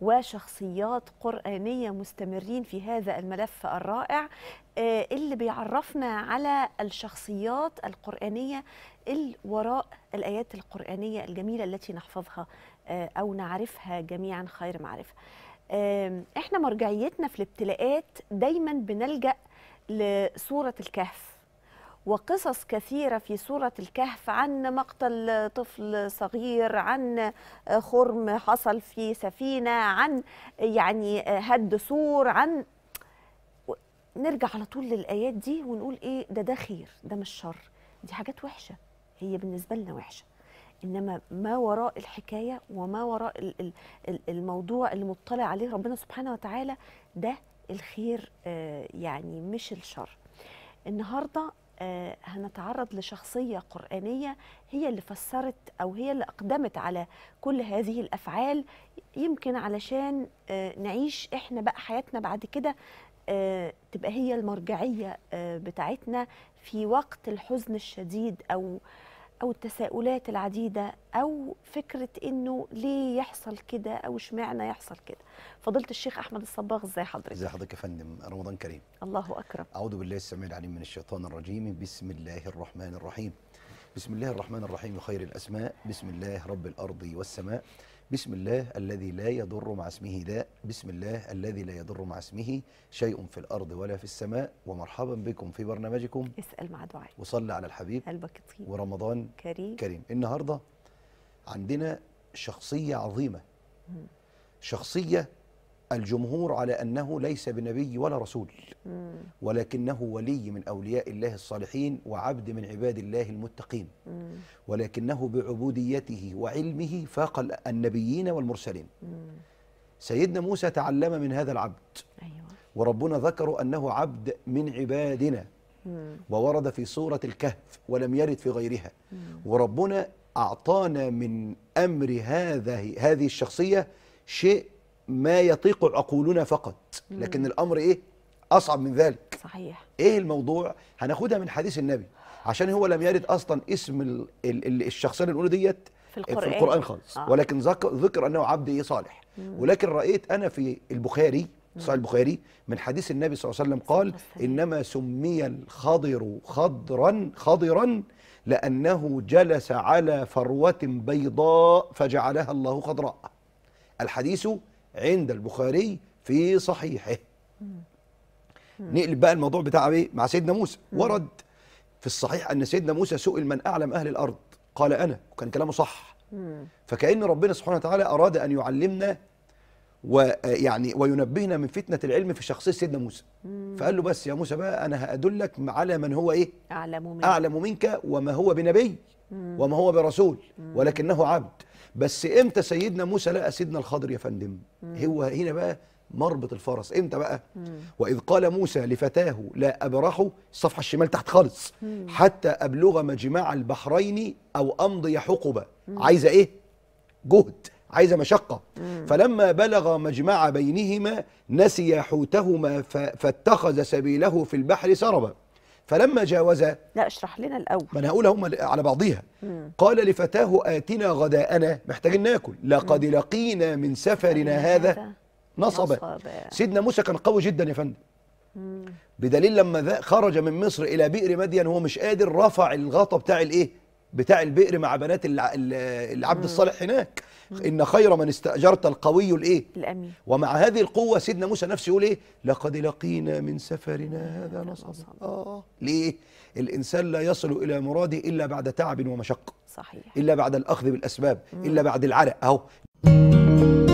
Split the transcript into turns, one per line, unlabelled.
وشخصيات قرآنية مستمرين في هذا الملف الرائع آه، اللي بيعرفنا على الشخصيات القرآنية اللي وراء الآيات القرآنية الجميلة التي نحفظها آه، أو نعرفها جميعا خير معرفة احنا مرجعيتنا في الابتلاءات دايما بنلجأ لسورة الكهف وقصص كثيرة في سورة الكهف عن مقتل طفل صغير عن خرم حصل في سفينة عن يعني هد سور عن نرجع على طول للآيات دي ونقول إيه ده ده خير ده مش شر دي حاجات وحشة هي بالنسبة لنا وحشة انما ما وراء الحكايه وما وراء الموضوع اللي مطلع عليه ربنا سبحانه وتعالى ده الخير آه، يعني مش الشر النهارده آه، هنتعرض لشخصية قرآنية هي اللي فسرت أو هي اللي أقدمت على كل هذه الأفعال يمكن علشان آه، نعيش إحنا بقى حياتنا بعد كده آه، تبقى هي المرجعية بتاعتنا في وقت الحزن الشديد أو او التساؤلات العديده او فكره انه ليه يحصل كده او اشمعنى يحصل كده فضيله الشيخ احمد الصباغ ازاي حضرتك
ازي حضرتك يا فندم رمضان كريم
الله اكرم
اعوذ بالله السميع العليم من الشيطان الرجيم بسم الله الرحمن الرحيم بسم الله الرحمن الرحيم خير الاسماء بسم الله رب الارض والسماء بسم الله الذي لا يضر مع اسمه داء بسم الله الذي لا يضر مع اسمه شيء في الأرض ولا في السماء ومرحبا بكم في برنامجكم
اسأل مع دعاء
وصلى على الحبيب قلبك طيب ورمضان كريم كريم النهاردة عندنا شخصية عظيمة شخصية الجمهور على أنه ليس بنبي ولا رسول ولكنه ولي من أولياء الله الصالحين وعبد من عباد الله المتقين ولكنه بعبوديته وعلمه فاق النبيين والمرسلين سيدنا موسى تعلم من هذا العبد أيوة. وربنا ذكر أنه عبد من عبادنا وورد في سورة الكهف ولم يرد في غيرها وربنا أعطانا من أمر هذا هذه الشخصية شيء ما يطيق عقولنا فقط لكن الامر ايه اصعب من ذلك صحيح ايه الموضوع هناخدها من حديث النبي عشان هو لم يرد اصلا اسم الشخصيه اللي بنقوله ديت في آه، القران, في القرآن خالص آه. ولكن ذكر انه عبد ايه صالح مم. ولكن رايت انا في البخاري صحيح البخاري من حديث النبي صلى الله عليه وسلم قال انما سمي الخضر خضرا خضرا لانه جلس على فروه بيضاء فجعلها الله خضراء الحديث عند البخاري في صحيحه نقلب بقى الموضوع بتاع ايه مع سيدنا موسى ورد في الصحيح ان سيدنا موسى سئل من اعلم اهل الارض قال انا وكان كلامه صح فكأن ربنا سبحانه وتعالى أراد أن يعلمنا ويعني آه، وينبهنا من فتنة العلم في شخصية سيدنا موسى فقال له بس يا موسى بقى أنا هأدلك على من هو إيه
أعلم منك, أعلم
منك وما هو بنبي وما هو برسول ولكنه عبد بس امتى سيدنا موسى لقى سيدنا الخضر يا فندم هو هنا بقى مربط الفرس امتى بقى مم. واذ قال موسى لفتاه لا ابرح الصفحه الشمال تحت خالص مم. حتى ابلغ مجمع البحرين او امضي حقبه عايزه ايه جهد عايزه مشقه مم. فلما بلغ مجمع بينهما نسي حوتهما فاتخذ سبيله في البحر سربا فلما جاوز لا
اشرح لنا الاول ما انا هقول هم
على بعضيها مم. قال لفتاه اتنا غداءنا محتاجين ناكل لقد مم. لقينا من سفرنا هذا نصبا سيدنا موسى كان قوي جدا يا فندم بدليل لما خرج من مصر الى بئر مدين هو مش قادر رفع الغطا بتاع الايه بتاع البئر مع بنات العبد الصالح هناك ان خير من استاجرت القوي الايه الامين ومع هذه القوه سيدنا موسى نفسه يقول ايه لقد لقينا من سفرنا هذا نصبا اه ليه الانسان لا يصل الى مراده الا بعد تعب ومشقه صحيح الا بعد الاخذ بالاسباب الا بعد العرق اهو